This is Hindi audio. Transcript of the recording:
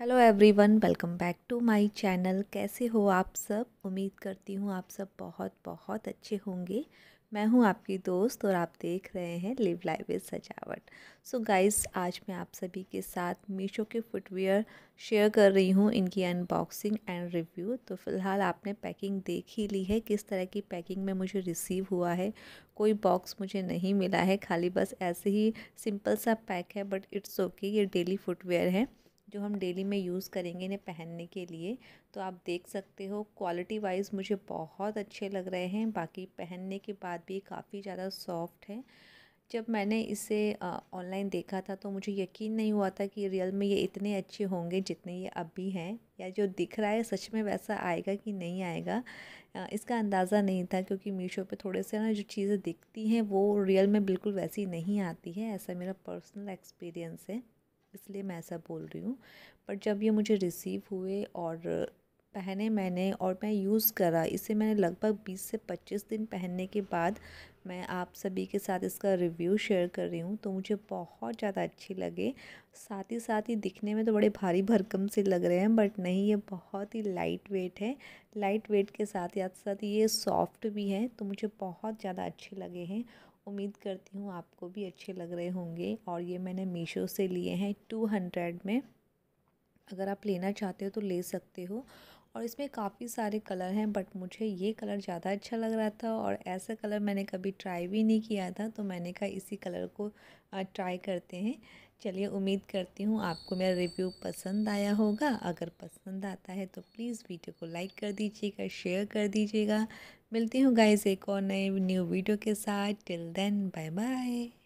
hello everyone welcome back to my channel कैसे हो आप सब उम्मीद करती हूँ आप सब बहुत बहुत अच्छे होंगे मैं हूँ आपकी दोस्त और आप देख रहे हैं लिव लाइव विद सजावट सो गाइस आज मैं आप सभी के साथ मीशो के फुटवेयर शेयर कर रही हूँ इनकी अनबॉक्सिंग एंड रिव्यू तो फ़िलहाल आपने पैकिंग देख ही ली है किस तरह की पैकिंग में मुझे रिसीव हुआ है कोई बॉक्स मुझे नहीं मिला है खाली बस ऐसे ही सिंपल सा पैक है बट इट्स ओके ये डेली फुटवेयर है जो हम डेली में यूज़ करेंगे इन्हें पहनने के लिए तो आप देख सकते हो क्वालिटी वाइज़ मुझे बहुत अच्छे लग रहे हैं बाकी पहनने के बाद भी काफ़ी ज़्यादा सॉफ्ट है जब मैंने इसे ऑनलाइन देखा था तो मुझे यकीन नहीं हुआ था कि रियल में ये इतने अच्छे होंगे जितने ये अभी हैं या जो दिख रहा है सच में वैसा आएगा कि नहीं आएगा आ, इसका अंदाज़ा नहीं था क्योंकि मीशो पे थोड़े से ना जो चीज़ें दिखती हैं वो रियल में बिल्कुल वैसी नहीं आती है ऐसा मेरा पर्सनल एक्सपीरियंस है इसलिए मैं ऐसा बोल रही हूँ बट जब ये मुझे रिसीव हुए और पहने मैंने और मैं यूज़ करा इसे मैंने लगभग 20 से 25 दिन पहनने के बाद मैं आप सभी के साथ इसका रिव्यू शेयर कर रही हूँ तो मुझे बहुत ज़्यादा अच्छी लगे साथ ही साथ ही दिखने में तो बड़े भारी भरकम से लग रहे हैं बट नहीं ये बहुत ही लाइट वेट है लाइट वेट के साथ ही साथ ये सॉफ्ट भी हैं तो मुझे बहुत ज़्यादा अच्छे लगे हैं उम्मीद करती हूँ आपको भी अच्छे लग रहे होंगे और ये मैंने मीशो से लिए हैं टू हंड्रेड में अगर आप लेना चाहते हो तो ले सकते हो और इसमें काफ़ी सारे कलर हैं बट मुझे ये कलर ज़्यादा अच्छा लग रहा था और ऐसा कलर मैंने कभी ट्राई भी नहीं किया था तो मैंने कहा इसी कलर को ट्राई करते हैं चलिए उम्मीद करती हूँ आपको मेरा रिव्यू पसंद आया होगा अगर पसंद आता है तो प्लीज़ वीडियो को लाइक कर दीजिएगा शेयर कर दीजिएगा मिलती हूँ गाइस एक और नए न्यू वीडियो के साथ टिल देन बाय बाय